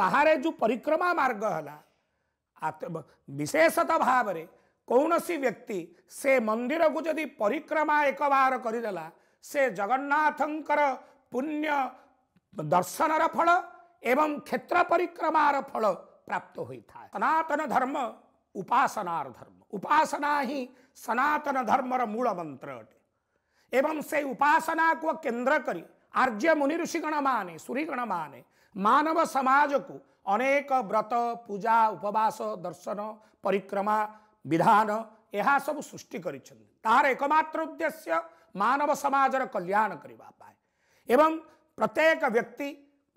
ବାହାରେ ଯେଉଁ ପରିକ୍ରମା ମାର୍ଗ ହେଲା ବିଶେଷତଃ ଭାବରେ କୌଣସି ବ୍ୟକ୍ତି ସେ ମନ୍ଦିରକୁ ଯଦି ପରିକ୍ରମା ଏକ ବାହାର କରିଦେଲା ସେ ଜଗନ୍ନାଥଙ୍କର ପୁଣ୍ୟ ଦର୍ଶନର ଫଳ ଏବଂ କ୍ଷେତ୍ର ପରିକ୍ରମାର ଫଳ ପ୍ରାପ୍ତ ହୋଇଥାଏ ସନାତନ ଧର୍ମ ଉପାସନାର ଧର୍ମ ଉପାସନା ହିଁ ସନାତନ ଧର୍ମର ମୂଳ ମନ୍ତ୍ର ଅଟେ ଏବଂ ସେ ଉପାସନାକୁ କେନ୍ଦ୍ର କରି ଆର୍ଯ୍ୟ ମୁନି ଋଷିଗଣ ମାନେ ସୁରିଗଣ ମାନେ ମାନବ ସମାଜକୁ ଅନେକ ବ୍ରତ ପୂଜା ଉପବାସ ଦର୍ଶନ ପରିକ୍ରମା ବିଧାନ ଏହା ସବୁ ସୃଷ୍ଟି କରିଛନ୍ତି ତାହାର ଏକମାତ୍ର ଉଦ୍ଦେଶ୍ୟ ମାନବ ସମାଜର କଲ୍ୟାଣ କରିବା ପାଇଁ ଏବଂ ପ୍ରତ୍ୟେକ ବ୍ୟକ୍ତି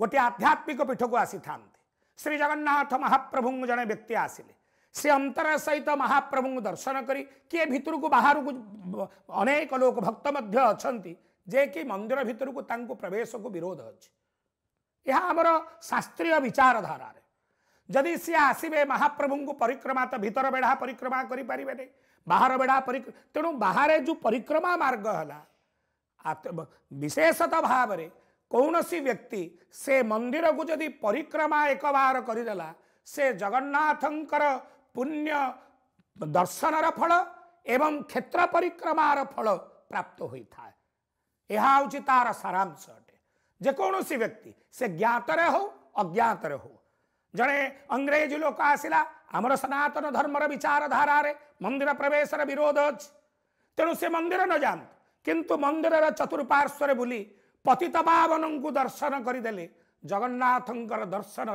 ଗୋଟିଏ ଆଧ୍ୟାତ୍ମିକ ପୀଠକୁ ଆସିଥାନ୍ତି ଶ୍ରୀ ଜଗନ୍ନାଥ ମହାପ୍ରଭୁଙ୍କୁ ଜଣେ ବ୍ୟକ୍ତି ଆସିଲେ ସେ ଅନ୍ତର ସହିତ ମହାପ୍ରଭୁଙ୍କୁ ଦର୍ଶନ କରି କିଏ ଭିତରକୁ ବାହାରକୁ ଅନେକ ଲୋକ ଭକ୍ତ ମଧ୍ୟ ଅଛନ୍ତି ଯିଏକି ମନ୍ଦିର ଭିତରକୁ ତାଙ୍କୁ ପ୍ରବେଶକୁ ବିରୋଧ ଅଛି ଏହା ଆମର ଶାସ୍ତ୍ରୀୟ ବିଚାରଧାରାରେ ଯଦି ସିଏ ଆସିବେ ମହାପ୍ରଭୁଙ୍କୁ ପରିକ୍ରମା ତ ଭିତର ବେଢ଼ା ପରିକ୍ରମା କରିପାରିବେନି ବାହାର ବେଢ଼ା ପରିକ୍ରମା ତେଣୁ ବାହାରେ ଯେଉଁ ପରିକ୍ରମା ମାର୍ଗ ହେଲା ବିଶେଷତଃ ଭାବରେ କୌଣସି ବ୍ୟକ୍ତି ସେ ମନ୍ଦିରକୁ ଯଦି ପରିକ୍ରମା ଏକ ବାହାର କରିଦେଲା ସେ ଜଗନ୍ନାଥଙ୍କର ପୁଣ୍ୟ ଦର୍ଶନର ଫଳ ଏବଂ କ୍ଷେତ୍ର ପରିକ୍ରମାର ଫଳ ପ୍ରାପ୍ତ ହୋଇଥାଏ यह हूँ तार सारांश अटे जेकोसी व्यक्ति से ज्ञात हो अज्ञात हो जड़े अंग्रेज लोक आसला आमर सनातन धर्म विचारधारा मंदिर प्रवेश विरोध अच्छे तेणु से मंदिर न जा किंतु मंदिर चतुर्पार्श्वर बुली पतित बावन को दर्शन करदे जगन्नाथ दर्शन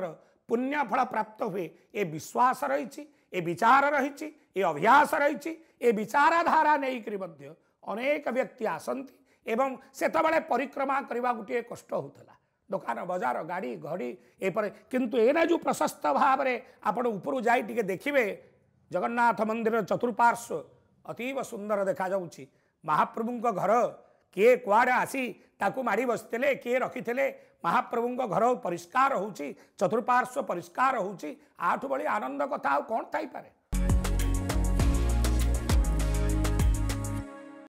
पुण्य फल प्राप्त हुए ये विश्वास रही ए विचार रही ए अभ्यास रही ए विचाराधारा नहींक्रीक व्यक्ति आसती ଏବଂ ସେତେବେଳେ ପରିକ୍ରମା କରିବା ଗୋଟିଏ କଷ୍ଟ ହେଉଥିଲା ଦୋକାନ ବଜାର ଗାଡ଼ି ଘଡ଼ି ଏପରି କିନ୍ତୁ ଏଇଟା ଯେଉଁ ପ୍ରଶସ୍ତ ଭାବରେ ଆପଣ ଉପରୁ ଯାଇ ଟିକେ ଦେଖିବେ ଜଗନ୍ନାଥ ମନ୍ଦିରର ଚତୁଃପାର୍ଶ୍ୱ ଅତୀବ ସୁନ୍ଦର ଦେଖାଯାଉଛି ମହାପ୍ରଭୁଙ୍କ ଘର କିଏ କୁଆଡ଼େ ଆସି ତାକୁ ମାରି ବସିଥିଲେ କିଏ ରଖିଥିଲେ ମହାପ୍ରଭୁଙ୍କ ଘର ପରିଷ୍କାର ହେଉଛି ଚତୁଃପାର୍ଶ୍ୱ ପରିଷ୍କାର ହେଉଛି ଆଠୁ ଭଳି ଆନନ୍ଦ କଥା ଆଉ କ'ଣ ଥାଇପାରେ